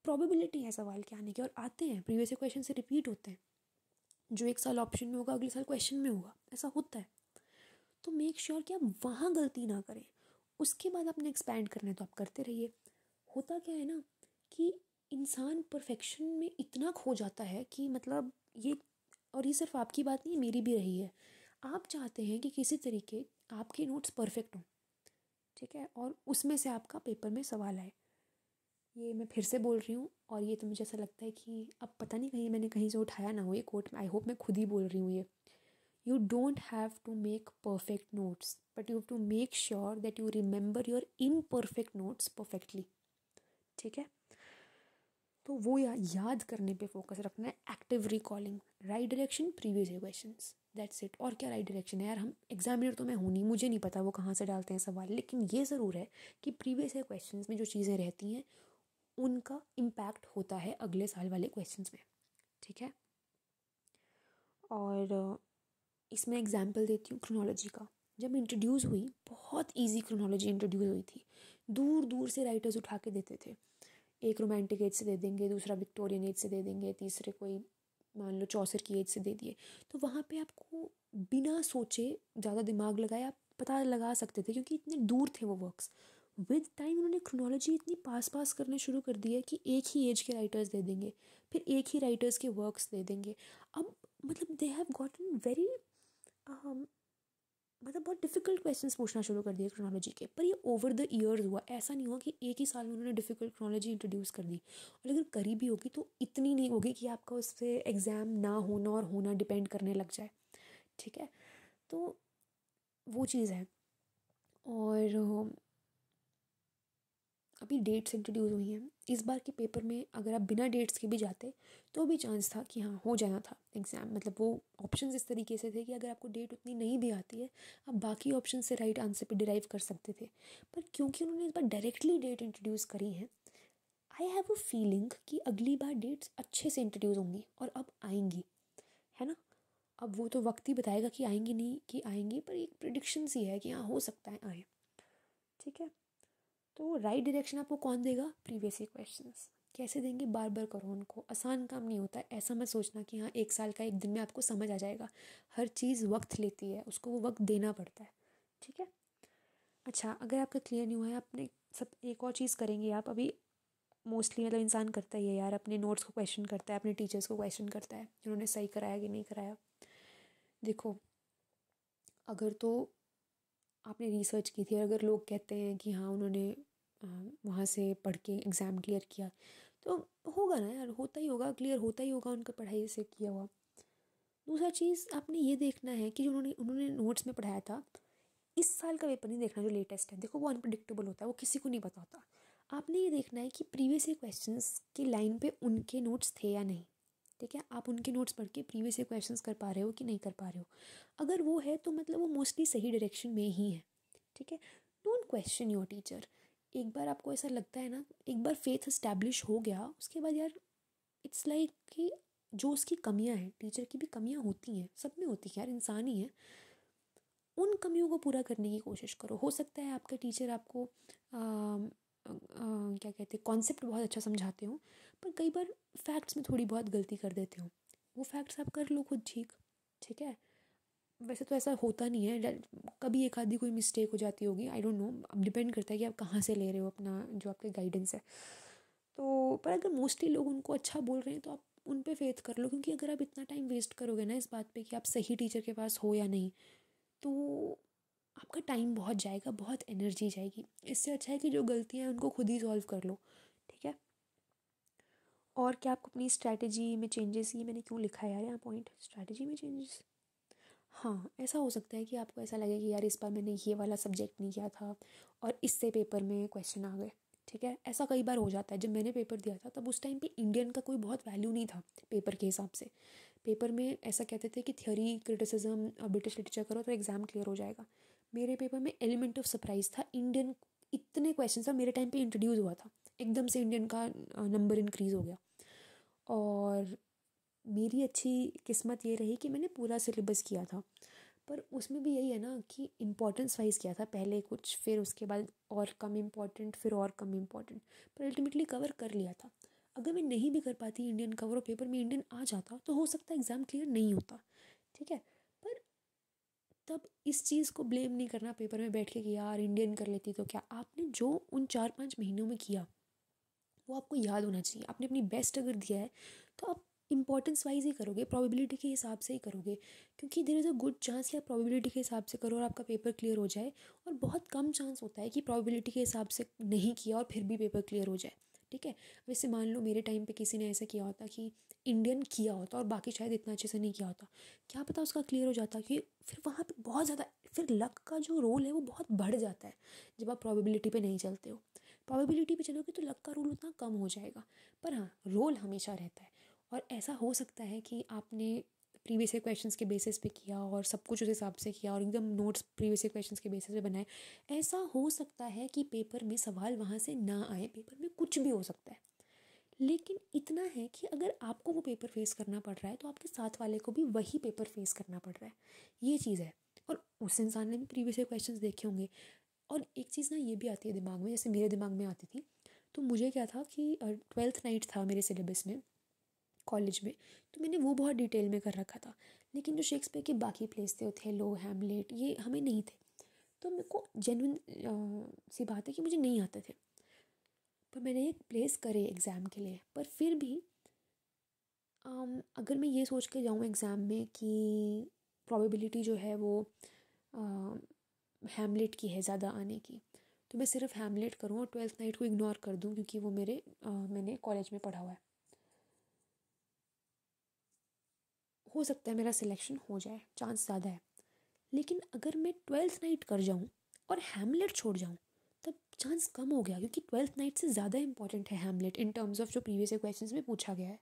S1: प्रोबेबिलिटी है सवाल के आने की और आते हैं प्रीवियस क्वेश्चन से रिपीट होते हैं जो एक साल ऑप्शन में होगा अगले साल क्वेश्चन में होगा ऐसा होता है तो मेक श्योर sure कि आप वहाँ गलती ना करें उसके बाद आपने एक्सपैंड करना है तो आप करते रहिए होता क्या है ना कि इंसान परफेक्शन में इतना खो जाता है कि मतलब ये और ये सिर्फ आपकी बात नहीं मेरी भी रही है आप चाहते हैं कि किसी तरीके आपके नोट्स परफेक्ट हों ठीक है और उसमें से आपका पेपर में सवाल आए ये मैं फिर से बोल रही हूँ और ये तो मुझे ऐसा लगता है कि अब पता नहीं कहीं मैंने कहीं से उठाया ना हो ये कोर्ट में आई होप मैं खुद ही बोल रही हूँ ये you don't have to make perfect notes but you have to make sure that you remember your in perfect notes perfectly ठीक है तो वो या, याद करने पे फोकस रखना है active recalling right direction previous year question that's it और क्या राइट डायरेक्शन है यार हम एग्जामिनर तो मैं हूँ नहीं मुझे नहीं पता वो कहाँ से डालते हैं सवाल लेकिन ये ज़रूर है कि प्रीवियस ईयर क्वेश्चन में जो चीज़ें रहती हैं उनका इम्पैक्ट होता है अगले साल वाले क्वेश्चन में ठीक है और इसमें एग्जाम्पल देती हूँ क्रोनोलॉजी का जब इंट्रोड्यूस हुई बहुत ईजी क्रोनोलॉजी इंट्रोड्यूस हुई थी दूर दूर से राइटर्स उठा के देते थे एक रोमांटिक एज से दे देंगे दूसरा विक्टोरियन एज से दे देंगे तीसरे कोई मान लो चौसर की एज से दे दिए तो वहाँ पे आपको बिना सोचे ज़्यादा दिमाग लगाए आप पता लगा सकते थे क्योंकि इतने दूर थे वो वर्क्स विद टाइम उन्होंने क्रोनोलॉजी इतनी पास पास करने शुरू कर दी है कि एक ही एज के राइटर्स दे देंगे फिर एक ही राइटर्स के वर्क्स दे देंगे अब मतलब दे हैव गॉटन वेरी मतलब बहुत डिफिकल्ट क्वेश्चंस पूछना शुरू कर दिए क्रोनोलॉजी के पर ये ओवर द ईयर्स हुआ ऐसा नहीं हुआ कि एक ही साल में उन्होंने डिफिकल्ट क्रोनोलॉजी इंट्रोड्यूस कर दी और अगर करी भी होगी तो इतनी नहीं होगी कि आपका उस पर एग्ज़ाम ना होना और होना डिपेंड करने लग जाए ठीक है तो वो चीज़ है और अभी डेट्स इंट्रोड्यूस हुई हैं इस बार के पेपर में अगर आप बिना डेट्स के भी जाते तो भी चांस था कि हाँ हो जाना था एग्ज़ाम मतलब वो ऑप्शंस इस तरीके से थे कि अगर आपको डेट उतनी नहीं भी आती है आप बाकी ऑप्शन से राइट आंसर पे डिराइव कर सकते थे पर क्योंकि उन्होंने इस बार डायरेक्टली डेट इंट्रोड्यूस करी है आई हैव अ फीलिंग कि अगली बार डेट्स अच्छे से इंट्रोड्यूस होंगी और अब आएंगी है ना अब वो तो वक्त ही बताएगा कि आएंगी नहीं कि आएंगी पर एक प्रडिक्शन सी है कि हाँ हो सकता है आए ठीक है तो राइट डायरेक्शन आपको कौन देगा प्रीवियस ईयर क्वेश्चन कैसे देंगे बार बार करो उनको आसान काम नहीं होता ऐसा मत सोचना कि हाँ एक साल का एक दिन में आपको समझ आ जाएगा हर चीज़ वक्त लेती है उसको वो वक्त देना पड़ता है ठीक है अच्छा अगर आपका क्लियर नहीं हुआ है आपने सब एक और चीज़ करेंगे आप अभी मोस्टली मतलब इंसान करता ही है यार अपने नोट्स को क्वेश्चन करता है अपने टीचर्स को क्वेश्चन करता है उन्होंने सही कराया कि नहीं कराया देखो अगर तो आपने रिसर्च की थी अगर लोग कहते हैं कि हाँ उन्होंने वहाँ से पढ़ के एग्ज़ाम क्लियर किया तो होगा ना यार होता ही होगा क्लियर होता ही होगा उनका पढ़ाई से किया हुआ दूसरा चीज़ आपने ये देखना है कि जो उन्होंने उन्होंने नोट्स में पढ़ाया था इस साल का पेपर नहीं देखना जो लेटेस्ट है देखो वो अनप्रडिक्टेबल होता है वो किसी को नहीं पता होता आपने ये देखना है कि प्रीवियस ईयर क्वेश्चन के लाइन पे उनके नोट्स थे या नहीं ठीक है आप उनके नोट्स पढ़ के प्रीवियस ईयर क्वेश्चंस कर पा रहे हो कि नहीं कर पा रहे हो अगर वो है तो मतलब वो मोस्टली सही डायरेक्शन में ही है ठीक है डोंट क्वेश्चन योर टीचर एक बार आपको ऐसा लगता है ना एक बार फेथ इस्टेब्लिश हो गया उसके बाद यार इट्स लाइक like कि जो उसकी कमियां हैं टीचर की भी कमियां होती हैं सब में होती है यार इंसान ही है उन कमियों को पूरा करने की कोशिश करो हो सकता है आपका टीचर आपको आ, आ, क्या कहते हैं कॉन्सेप्ट बहुत अच्छा समझाते हो पर कई बार फैक्ट्स में थोड़ी बहुत गलती कर देते हो वो फैक्ट्स आप कर लो खुद ठीक ठीक है वैसे तो ऐसा होता नहीं है कभी एक आधी कोई मिस्टेक हो जाती होगी आई डोंट नो अब डिपेंड करता है कि आप कहाँ से ले रहे हो अपना जो आपके गाइडेंस है तो पर अगर मोस्टली लोग उनको अच्छा बोल रहे हैं तो आप उन पर फेथ कर लो क्योंकि अगर आप इतना टाइम वेस्ट करोगे ना इस बात पर कि आप सही टीचर के पास हो या नहीं तो आपका टाइम बहुत जाएगा बहुत एनर्जी जाएगी इससे अच्छा है कि जो गलतियाँ हैं उनको खुद ही सॉल्व कर लो ठीक है और क्या आपको अपनी स्ट्रैटेजी में चेंजेस ये मैंने क्यों लिखा है यार यहाँ पॉइंट स्ट्रैटेजी में चेंजेस हाँ ऐसा हो सकता है कि आपको ऐसा लगे कि यार इस बार मैंने ये वाला सब्जेक्ट नहीं किया था और इससे पेपर में क्वेश्चन आ गए ठीक है ऐसा कई बार हो जाता है जब मैंने पेपर दिया था तब उस टाइम पे इंडियन का कोई बहुत वैल्यू नहीं था पेपर के हिसाब से पेपर में ऐसा कहते थे कि थियोरी क्रिटिसिज्म और ब्रिटिश लिटरेचर करो तो एग्ज़ाम क्लियर हो जाएगा मेरे पेपर में एलिमेंट ऑफ सरप्राइज था इंडियन इतने क्वेश्चन था मेरे टाइम पे इंट्रोड्यूस हुआ था एकदम से इंडियन का नंबर इंक्रीज़ हो गया और मेरी अच्छी किस्मत ये रही कि मैंने पूरा सिलेबस किया था पर उसमें भी यही है ना कि इम्पोर्टेंस वाइज किया था पहले कुछ फिर उसके बाद और कम इम्पॉर्टेंट फिर और कम इम्पॉर्टेंट पर अल्टीमेटली कवर कर लिया था अगर मैं नहीं भी कर पाती इंडियन कवर और पेपर में इंडियन आ जाता तो हो सकता है एग्ज़ाम क्लियर नहीं होता ठीक है तब इस चीज़ को ब्लेम नहीं करना पेपर में बैठ के कि यार इंडियन कर लेती तो क्या आपने जो उन चार पाँच महीनों में किया वो आपको याद होना चाहिए आपने अपनी बेस्ट अगर दिया है तो आप इंपॉर्टेंस वाइज ही करोगे प्रोबेबिलिटी के हिसाब से ही करोगे क्योंकि there is a good chance या आप प्रोबेबिलिटी के हिसाब से करो और आपका पेपर क्लियर हो जाए और बहुत कम चांस होता है कि प्रोबेबिलिटी के हिसाब से नहीं किया और फिर भी पेपर क्लियर हो जाए ठीक है वैसे मान लो मेरे टाइम पे किसी ने ऐसा किया होता कि इंडियन किया होता और बाकी शायद इतना अच्छे से नहीं किया होता क्या पता उसका क्लियर हो जाता कि फिर वहाँ पे बहुत ज़्यादा फिर लक का जो रोल है वो बहुत बढ़ जाता है जब आप प्रोबेबिलिटी पे नहीं चलते हो प्रोबेबिलिटी पे चलोगे तो लक का रोल उतना कम हो जाएगा पर हाँ रोल हमेशा रहता है और ऐसा हो सकता है कि आपने प्रीवियस ईयर क्वेश्चन के बेसिस पे किया और सब कुछ उस हिसाब से किया और एकदम नोट्स प्रीवियस ईयर क्वेश्चन के बेसिस पे बनाए ऐसा हो सकता है कि पेपर में सवाल वहाँ से ना आए पेपर में कुछ भी हो सकता है लेकिन इतना है कि अगर आपको वो पेपर फेस करना पड़ रहा है तो आपके साथ वाले को भी वही पेपर फेस करना पड़ रहा है ये चीज़ है और उस इंसान ने भी प्रीवियस ईयर क्वेश्चन देखे होंगे और एक चीज़ ना ये भी आती है दिमाग में जैसे मेरे दिमाग में आती थी तो मुझे क्या था कि ट्वेल्थ नाइट था मेरे सिलेबस में कॉलेज में तो मैंने वो बहुत डिटेल में कर रखा था लेकिन जो शेक्सपियर के बाकी प्लेस थे थे लो हैमलेट ये हमें नहीं थे तो मेरे को जेनविन सी बात है कि मुझे नहीं आते थे तो मैंने एक प्लेस करे एग्ज़ाम के लिए पर फिर भी आम, um, अगर मैं ये सोच के जाऊँ एग्ज़ाम में कि प्रोबेबिलिटी जो है वो हेमलेट um, की है ज़्यादा आने की तो मैं सिर्फ हेमलेट करूँ और ट्वेल्थ नाइट को इग्नोर कर दूँ क्योंकि वो मेरे आ, uh, मैंने कॉलेज में पढ़ा हुआ है हो सकता है मेरा सिलेक्शन हो जाए चांस ज़्यादा है लेकिन अगर मैं ट्वेल्थ नाइट कर जाऊँ और हेमलेट छोड़ जाऊँ तब चांस कम हो गया क्योंकि ट्वेल्थ नाइट से ज़्यादा इंपॉर्टेंट है हैमलेट इन टर्म्स ऑफ जो प्रीवियस क्वेश्चन में पूछा गया है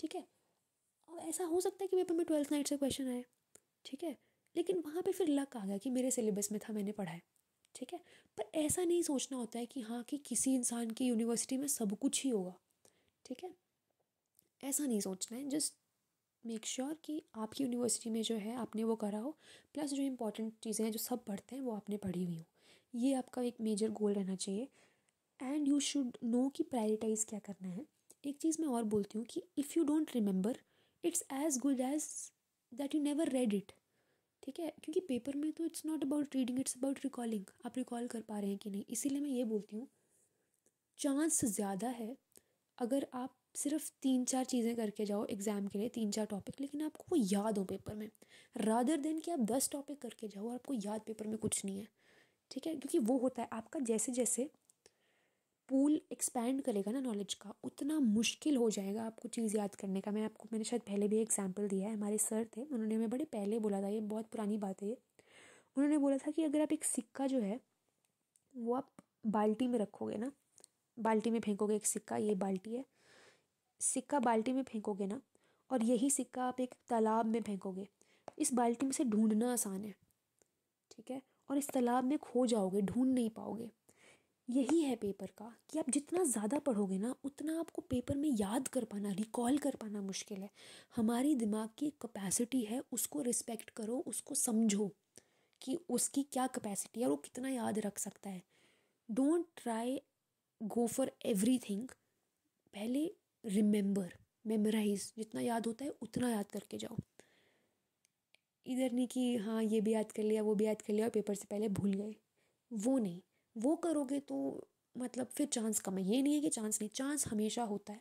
S1: ठीक है अब ऐसा हो सकता है कि पेपर में ट्वेल्थ नाइट से क्वेश्चन आए ठीक है लेकिन वहाँ पर फिर लक आ गया कि मेरे सिलेबस में था मैंने पढ़ा है ठीक है पर ऐसा नहीं सोचना होता है कि हाँ कि किसी इंसान की यूनिवर्सिटी में सब कुछ ही होगा ठीक है ऐसा नहीं सोचना है जस्ट मेक श्योर कि आपकी यूनिवर्सिटी में जो है आपने वो करा हो प्लस जो इंपॉर्टेंट चीज़ें हैं जो सब पढ़ते हैं वो आपने पढ़ी हुई हो ये आपका एक मेजर गोल रहना चाहिए एंड यू शुड नो कि प्रायोरिटाइज क्या करना है एक चीज़ मैं और बोलती हूँ कि if you don't remember it's as good as that you never read it ठीक है क्योंकि पेपर में तो it's not about reading it's about recalling आप रिकॉल कर पा रहे हैं कि नहीं इसीलिए मैं ये बोलती हूँ चांस ज़्यादा है अगर आप सिर्फ तीन चार चीज़ें करके जाओ एग्ज़ाम के लिए तीन चार टॉपिक लेकिन आपको वो याद हो पेपर में रादर देन कि आप दस टॉपिक करके जाओ और आपको याद पेपर में कुछ नहीं है ठीक है क्योंकि वो होता है आपका जैसे जैसे पूल एक्सपैंड करेगा ना नॉलेज का उतना मुश्किल हो जाएगा आपको चीज़ याद करने का मैं आपको मैंने शायद पहले भी एग्जाम्पल दिया है हमारे सर थे उन्होंने हमें बड़े पहले बोला था ये बहुत पुरानी बात है ये उन्होंने बोला था कि अगर आप एक सिक्का जो है वो आप बाल्टी में रखोगे ना बाल्टी में फेंकोगे एक सिक्का ये बाल्टी है सिक्का बाल्टी में फेंकोगे ना और यही सिक्का आप एक तालाब में फेंकोगे इस बाल्टी में से ढूंढना आसान है ठीक है और इस तालाब में खो जाओगे ढूंढ नहीं पाओगे यही है पेपर का कि आप जितना ज़्यादा पढ़ोगे ना उतना आपको पेपर में याद कर पाना रिकॉल कर पाना मुश्किल है हमारी दिमाग की कैपेसिटी है उसको रिस्पेक्ट करो उसको समझो कि उसकी क्या कैपेसिटी है और वो कितना याद रख सकता है don't try go for everything पहले रिमेंबर मेमोराइज जितना याद होता है उतना याद करके जाओ इधर नहीं कि हाँ ये भी याद कर लिया वो भी याद कर लिया और पेपर से पहले भूल गए वो नहीं वो करोगे तो मतलब फिर चांस कम है ये नहीं है कि चांस नहीं चांस हमेशा होता है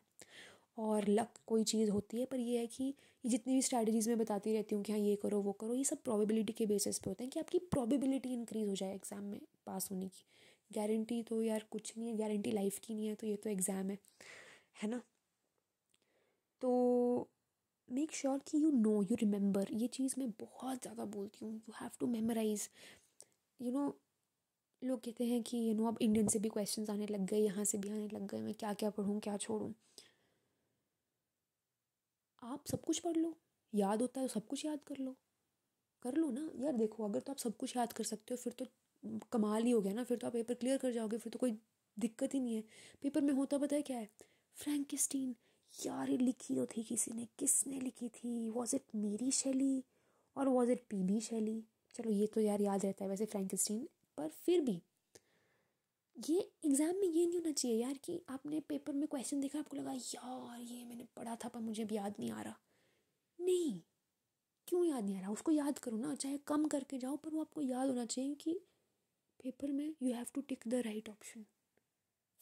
S1: और लक कोई चीज़ होती है पर ये है कि ये जितनी भी स्ट्रैटेजीज मैं बताती रहती हूँ कि हाँ ये करो वो करो ये सब प्रोबेबिलिटी के बेसिस पे होते हैं कि आपकी प्रोबेबिलिटी इंक्रीज हो जाए एग्ज़ाम में पास होने की गारंटी तो यार कुछ नहीं है गारंटी लाइफ की नहीं है तो ये तो एग्ज़ाम है है ना तो मेक श्योर कि यू नो यू रिमेंबर ये चीज़ मैं बहुत ज़्यादा बोलती हूँ you have to memorize you know लोग कहते हैं कि यू नो अब इंडियन से भी क्वेश्चन आने लग गए यहाँ से भी आने लग गए मैं क्या क्या पढ़ूँ क्या छोड़ूँ आप सब कुछ पढ़ लो याद होता है तो सब कुछ याद कर लो कर लो ना यार देखो अगर तो आप सब कुछ याद कर सकते हो फिर तो कमाल ही हो गया ना फिर तो आप पेपर क्लियर कर जाओगे फिर तो कोई दिक्कत ही नहीं है पेपर में होता पता है क्या है फ्रेंकिस्टीन यार ये लिखी तो थी किसी ने किसने लिखी थी वॉज इट मेरी शैली और वॉज इट पी बी शैली चलो ये तो यार याद रहता है वैसे फ्रेंकस्टीन पर फिर भी ये एग्ज़ाम में ये नहीं होना चाहिए यार कि आपने पेपर में क्वेश्चन देखा आपको लगा यार ये मैंने पढ़ा था पर मुझे अब याद नहीं आ रहा नहीं क्यों याद नहीं आ रहा उसको याद करो ना चाहे कम करके जाओ पर वो आपको याद होना चाहिए कि पेपर में you have to tick the right option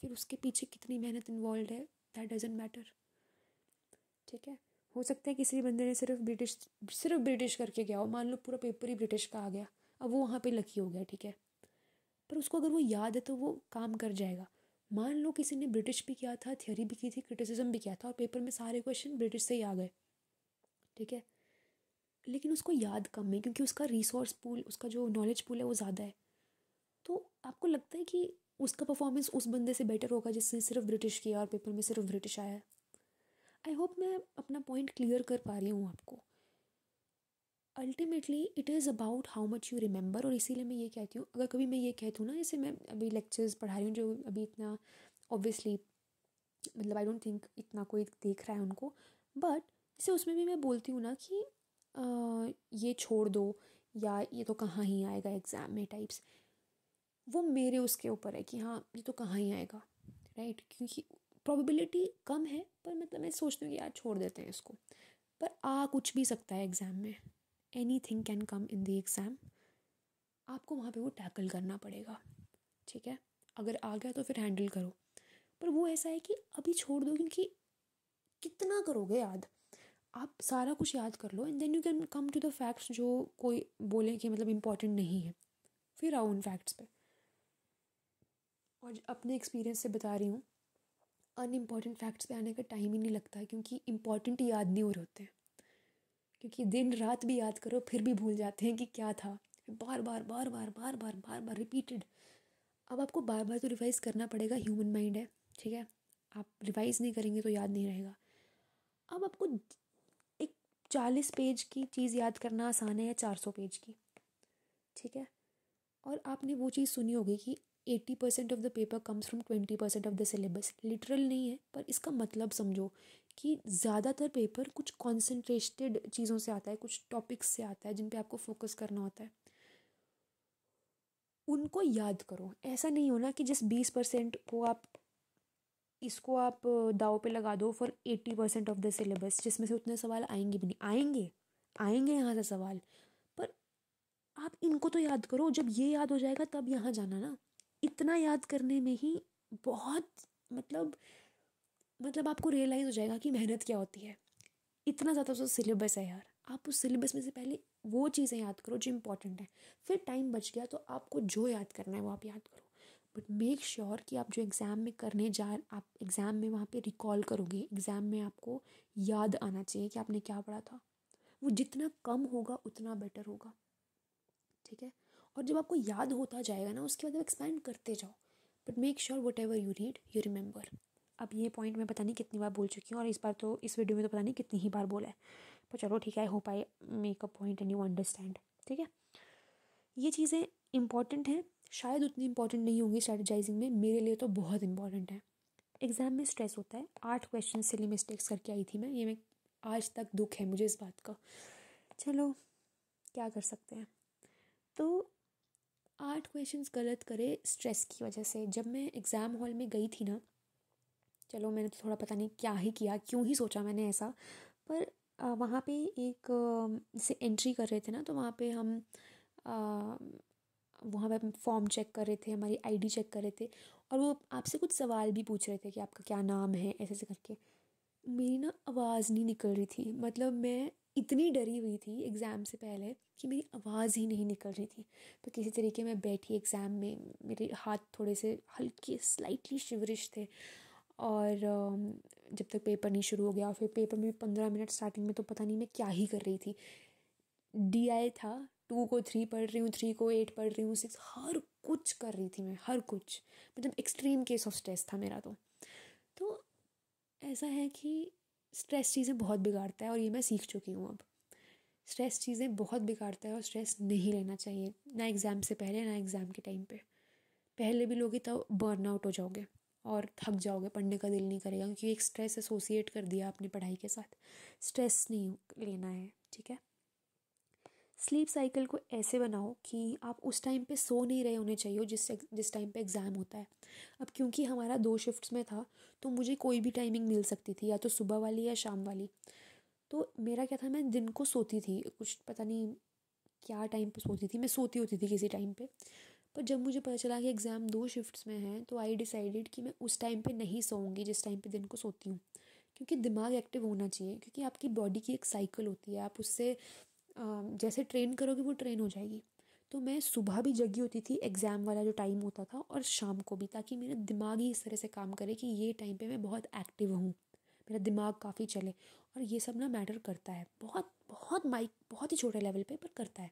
S1: फिर उसके पीछे कितनी मेहनत इन्वॉल्व है दैट डजेंट मैटर ठीक है हो सकता है किसी बंदे ने सिर्फ ब्रिटिश सिर्फ ब्रिटिश करके गया हो मान लो पूरा पेपर ही ब्रिटिश का आ गया अब वो वहाँ पे लकी हो गया ठीक है पर उसको अगर वो याद है तो वो काम कर जाएगा मान लो किसी ने ब्रिटिश भी किया था थियोरी भी की थी क्रिटिसिज्म भी किया था और पेपर में सारे क्वेश्चन ब्रिटिश से ही आ गए ठीक है लेकिन उसको याद कम है क्योंकि उसका रिसोर्स पूल उसका जो नॉलेज पूल है वो ज़्यादा है तो आपको लगता है कि उसका परफॉर्मेंस उस बंदे से बेटर होगा जिसने सिर्फ ब्रिटिश किया और पेपर में सिर्फ ब्रिटिश आया आई होप मैं अपना पॉइंट क्लियर कर पा रही हूँ आपको ultimately it is about how much you remember और इसीलिए मैं ये कहती हूँ अगर कभी मैं ये कहती हूँ ना जैसे मैं अभी लेक्चर्स पढ़ा रही हूँ जो अभी इतना ऑब्वियसली मतलब आई डोंट थिंक इतना कोई देख रहा है उनको बट जैसे उसमें भी मैं बोलती हूँ ना कि आ, ये छोड़ दो या ये तो कहाँ ही आएगा एग्ज़ाम में टाइप्स वो मेरे उसके ऊपर है कि हाँ ये तो कहाँ ही आएगा राइट क्योंकि प्रोबेबिलिटी कम है पर मतलब मैं सोचती हूँ कि यार छोड़ देते हैं इसको पर आ कुछ भी सकता है एग्ज़ाम में anything can come in the exam आपको वहाँ पे वो टैकल करना पड़ेगा ठीक है अगर आ गया तो फिर हैंडल करो पर वो ऐसा है कि अभी छोड़ दो क्योंकि कितना करोगे याद आप सारा कुछ याद कर लो and then you can come to the facts जो कोई बोले कि मतलब इम्पॉर्टेंट नहीं है फिर आओ उन फैक्ट्स पे और अपने एक्सपीरियंस से बता रही हूँ अनइम्पॉर्टेंट फैक्ट्स पे आने का टाइम ही नहीं लगता है क्योंकि इम्पॉर्टेंट याद नहीं हो रहे होते हैं क्योंकि दिन रात भी याद करो फिर भी भूल जाते हैं कि क्या था बार बार बार बार बार बार बार बार रिपीटेड अब आपको बार बार तो रिवाइज़ करना पड़ेगा ह्यूमन माइंड है ठीक है आप रिवाइज़ नहीं करेंगे तो याद नहीं रहेगा अब आपको एक चालीस पेज की चीज़ याद करना आसान है या चार सौ पेज की ठीक है और आपने वो चीज़ सुनी होगी कि eighty percent of the paper comes from twenty percent of the syllabus literal नहीं है पर इसका मतलब समझो कि ज़्यादातर पेपर कुछ कॉन्सेंट्रेटेड चीज़ों से आता है कुछ टॉपिक्स से आता है जिन पे आपको फोकस करना होता है उनको याद करो ऐसा नहीं होना कि जिस बीस परसेंट को आप इसको आप दाव पे लगा दो for eighty percent of the syllabus जिसमें से उतने सवाल आएंगे भी नहीं आएंगे आएंगे यहाँ से सवाल पर आप इनको तो याद करो जब ये याद हो जाएगा तब यहाँ जाना ना इतना याद करने में ही बहुत मतलब मतलब आपको रियलाइज़ हो जाएगा कि मेहनत क्या होती है इतना ज़्यादा उसका सिलेबस है यार आप उस सिलेबस में से पहले वो चीज़ें याद करो जो इंपॉर्टेंट है फिर टाइम बच गया तो आपको जो याद करना है वो आप याद करो बट मेक श्योर कि आप जो एग्ज़ाम में करने जा आप एग्ज़ाम में वहाँ पे रिकॉल करोगे एग्ज़ाम में आपको याद आना चाहिए कि आपने क्या पढ़ा था वो जितना कम होगा उतना बेटर होगा ठीक है और जब आपको याद होता जाएगा ना उसके बाद आप एक्सपेंड करते जाओ but make sure whatever you read you remember अब ये पॉइंट मैं पता नहीं कितनी बार बोल चुकी हूँ और इस बार तो इस वीडियो में तो पता नहीं कितनी ही बार बोला है पर चलो ठीक है hope I make a point and you understand ठीक है ये चीज़ें इंपॉर्टेंट हैं शायद उतनी इंपॉर्टेंट नहीं होंगी स्ट्रेटजाइजिंग में मेरे लिए तो बहुत इंपॉर्टेंट है एग्ज़ाम में स्ट्रेस होता है आठ क्वेश्चन सिली मिस्टेक्स करके आई थी मैं ये मैं आज तक दुख है मुझे इस बात का चलो क्या कर सकते हैं तो आठ क्वेश्चन गलत करे स्ट्रेस की वजह से जब मैं एग्ज़ाम हॉल में गई थी ना चलो मैंने तो थोड़ा पता नहीं क्या ही किया क्यों ही सोचा मैंने ऐसा पर वहाँ पे एक जैसे एंट्री कर रहे थे ना तो वहाँ पे हम वहाँ पे फॉर्म चेक कर रहे थे हमारी आईडी चेक कर रहे थे और वो आपसे कुछ सवाल भी पूछ रहे थे कि आपका क्या नाम है ऐसे ऐसे करके मेरी ना आवाज़ नहीं निकल रही थी मतलब मैं इतनी डरी हुई थी एग्ज़ाम से पहले कि मेरी आवाज़ ही नहीं निकल रही थी तो किसी तरीके मैं बैठी एग्ज़ाम में मेरे हाथ थोड़े से हल्के स्लाइटली शिवरिश थे और जब तक पेपर नहीं शुरू हो गया फिर पेपर में पंद्रह मिनट स्टार्टिंग में तो पता नहीं मैं क्या ही कर रही थी डी आई था टू को थ्री पढ़ रही हूँ थ्री को एट पढ़ रही हूँ सिक्स हर कुछ कर रही थी मैं हर कुछ मतलब एक्सट्रीम केस ऑफ स्ट्रेस था मेरा तो तो ऐसा है कि स्ट्रेस चीज़ें बहुत बिगाड़ता है और ये मैं सीख चुकी हूँ अब स्ट्रेस चीज़ें बहुत बिगाड़ता है और स्ट्रेस नहीं लेना चाहिए ना एग्ज़ाम से पहले ना एग्ज़ाम के टाइम पे पहले भी लोगे तब तो बर्न आउट हो जाओगे और थक जाओगे पढ़ने का दिल नहीं करेगा क्योंकि एक स्ट्रेस एसोसिएट कर दिया आपने पढ़ाई के साथ स्ट्रेस नहीं लेना है ठीक है स्लीप साइकिल को ऐसे बनाओ कि आप उस टाइम पे सो नहीं रहे होने चाहिए जिस जिस टाइम पे एग्ज़ाम होता है अब क्योंकि हमारा दो शिफ्ट्स में था तो मुझे कोई भी टाइमिंग मिल सकती थी या तो सुबह वाली या शाम वाली तो मेरा क्या था मैं दिन को सोती थी कुछ पता नहीं क्या टाइम पर सोती थी मैं सोती होती थी किसी टाइम पर पर जब मुझे पता चला कि एग्ज़ाम दो शिफ्ट्स में है तो आई डिसाइडेड कि मैं उस टाइम पे नहीं सोऊंगी जिस टाइम पे दिन को सोती हूँ क्योंकि दिमाग एक्टिव होना चाहिए क्योंकि आपकी बॉडी की एक साइकिल होती है आप उससे जैसे ट्रेन करोगे वो ट्रेन हो जाएगी तो मैं सुबह भी जगी होती थी एग्ज़ाम वाला जो टाइम होता था और शाम को भी ताकि मेरा दिमाग ही इस तरह से काम करे कि ये टाइम पे मैं बहुत एक्टिव हूँ मेरा दिमाग काफ़ी चले और ये सब ना मैटर करता है बहुत बहुत माइक बहुत ही छोटे लेवल पे पर करता है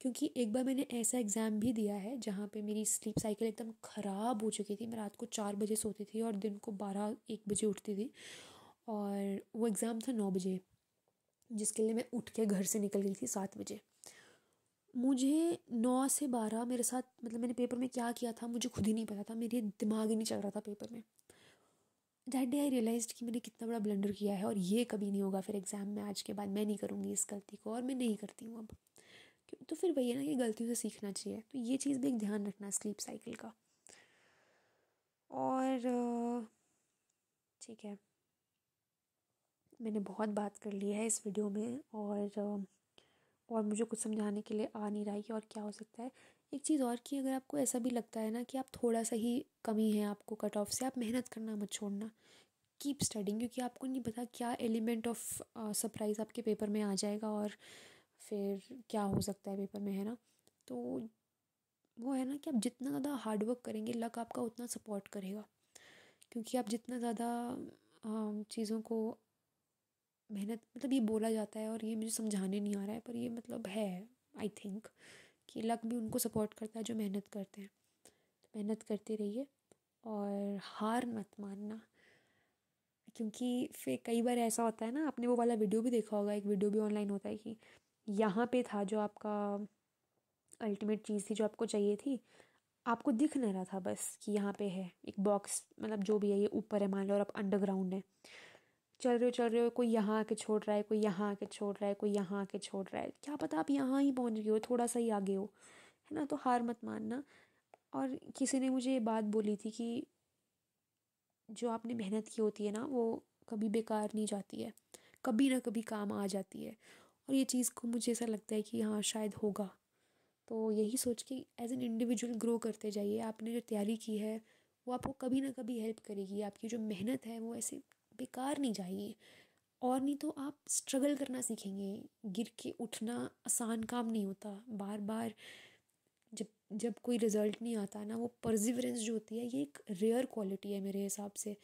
S1: क्योंकि एक बार मैंने ऐसा एग्ज़ाम भी दिया है जहाँ पे मेरी स्लीप साइकिल एकदम ख़राब हो चुकी थी मैं रात को चार बजे सोती थी और दिन को बारह एक बजे उठती थी और वो एग्ज़ाम था नौ बजे जिसके लिए मैं उठ के घर से निकल गई थी सात बजे मुझे नौ से बारह मेरे साथ मतलब मैंने पेपर में क्या किया था मुझे खुद ही नहीं पता था मेरे दिमाग ही नहीं चल रहा था पेपर में दैट डे आई रियलाइज कि मैंने कितना बड़ा ब्लंडर किया है और ये कभी नहीं होगा फिर एग्ज़ाम में आज के बाद मैं नहीं करूँगी इस गलती को और मैं नहीं करती हूँ अब तो फिर वही है ना कि गलतियों से सीखना चाहिए तो ये चीज़ भी एक ध्यान रखना स्लीप साइकिल का और ठीक है मैंने बहुत बात कर ली है इस वीडियो में और और मुझे कुछ समझाने के लिए आ नहीं रहा है कि और क्या हो सकता है एक चीज़ और कि अगर आपको ऐसा भी लगता है ना कि आप थोड़ा सा ही कमी है आपको कट ऑफ से आप मेहनत करना मत छोड़ना कीप स्टडिंग क्योंकि आपको नहीं पता क्या एलिमेंट ऑफ सरप्राइज़ आपके पेपर में आ जाएगा और फिर क्या हो सकता है पेपर में है ना तो वो है ना कि आप जितना ज़्यादा हार्डवर्क करेंगे लक आपका उतना सपोर्ट करेगा क्योंकि आप जितना ज़्यादा चीज़ों को मेहनत मतलब ये बोला जाता है और ये मुझे समझाने नहीं आ रहा है पर ये मतलब है आई थिंक कि लक भी उनको सपोर्ट करता है जो मेहनत करते हैं तो मेहनत करते रहिए और हार मत मानना क्योंकि फिर कई बार ऐसा होता है ना आपने वो वाला वीडियो भी देखा होगा एक वीडियो भी ऑनलाइन होता है कि यहाँ पे था जो आपका अल्टीमेट चीज़ थी जो आपको चाहिए थी आपको दिख नहीं रहा था बस कि यहाँ पे है एक बॉक्स मतलब जो भी है ये ऊपर है मान लो और आप अंडरग्राउंड है चल रहे हो चल रहे हो कोई यहाँ आके छोड़ रहा है कोई यहाँ आके छोड़ रहा है कोई यहाँ आके छोड़ रहा है क्या पता आप यहाँ ही पहुँच गए हो थोड़ा सा ही आगे हो है ना तो हार मत मानना और किसी ने मुझे ये बात बोली थी कि जो आपने मेहनत की होती है ना वो कभी बेकार नहीं जाती है कभी ना कभी काम आ जाती है और ये चीज़ को मुझे ऐसा लगता है कि हाँ शायद होगा तो यही सोच के एज एन इंडिविजुअल ग्रो करते जाइए आपने जो तैयारी की है वो आपको कभी ना कभी हेल्प करेगी आपकी जो मेहनत है वो ऐसे बेकार नहीं जाइए और नहीं तो आप स्ट्रगल करना सीखेंगे गिर के उठना आसान काम नहीं होता बार बार जब जब कोई रिज़ल्ट नहीं आता ना वो परजिवरेंस जो होती है ये एक रेयर क्वालिटी है मेरे हिसाब से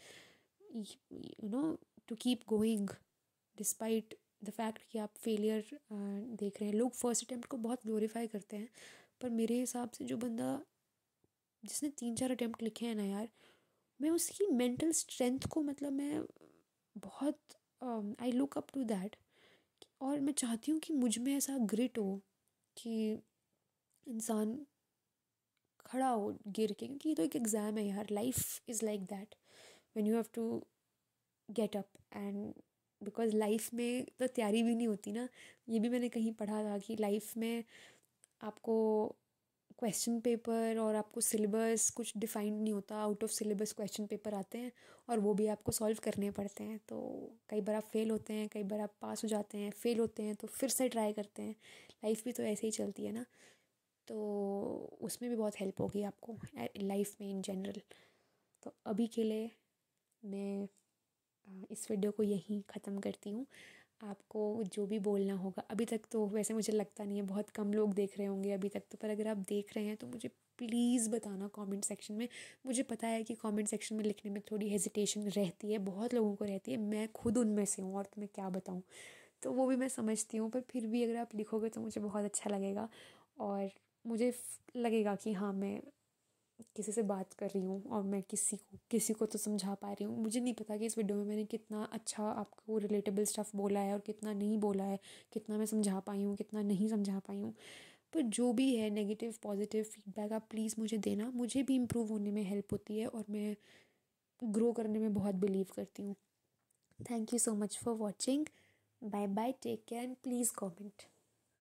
S1: you know to keep going despite the fact कि आप फेलियर देख रहे हैं लोग फर्स्ट अटैम्प्ट को बहुत ग्लोरीफाई करते हैं पर मेरे हिसाब से जो बंदा जिसने तीन चार अटैम्प्ट लिखे हैं ना यार मैं उसकी मेंटल स्ट्रेंथ को मतलब मैं बहुत I look up to that और मैं चाहती हूँ कि मुझ में ऐसा ग्रिट हो कि इंसान खड़ा हो गिर के क्योंकि ये तो एक एग्ज़ाम है यार life is like that when you have to get up and because life में तो तैयारी भी नहीं होती ना ये भी मैंने कहीं पढ़ा था कि लाइफ में आपको क्वेश्चन पेपर और आपको सिलेबस कुछ डिफाइंड नहीं होता out of syllabus question paper आते हैं और वो भी आपको सॉल्व करने पड़ते हैं तो कई बार आप फेल होते हैं कई बार आप पास हो जाते हैं फेल होते हैं तो फिर से ट्राई करते हैं लाइफ भी तो ऐसे ही चलती है ना तो उसमें भी बहुत हेल्प होगी आपको लाइफ में इन जनरल तो अभी के लिए मैं इस वीडियो को यहीं ख़त्म करती हूँ आपको जो भी बोलना होगा अभी तक तो वैसे मुझे लगता नहीं है बहुत कम लोग देख रहे होंगे अभी तक तो पर अगर आप देख रहे हैं तो मुझे प्लीज़ बताना कमेंट सेक्शन में मुझे पता है कि कमेंट सेक्शन में लिखने में थोड़ी हेजिटेशन रहती है बहुत लोगों को रहती है मैं खुद उनमें से हूँ और तो मैं क्या बताऊँ तो वो भी मैं समझती हूँ पर फिर भी अगर आप लिखोगे तो मुझे बहुत अच्छा लगेगा और मुझे लगेगा कि हाँ मैं किसी से बात कर रही हूँ और मैं किसी को किसी को तो समझा पा रही हूँ मुझे नहीं पता कि इस वीडियो में मैंने कितना अच्छा आपको रिलेटेबल स्टफ़ बोला है और कितना नहीं बोला है कितना मैं समझा पाई हूँ कितना नहीं समझा पाई हूँ पर जो भी है नेगेटिव पॉजिटिव फीडबैक आप प्लीज़ मुझे देना मुझे भी इम्प्रूव होने में हेल्प होती है और मैं ग्रो करने में बहुत बिलीव करती हूँ thank you so much for watching bye bye take care and please comment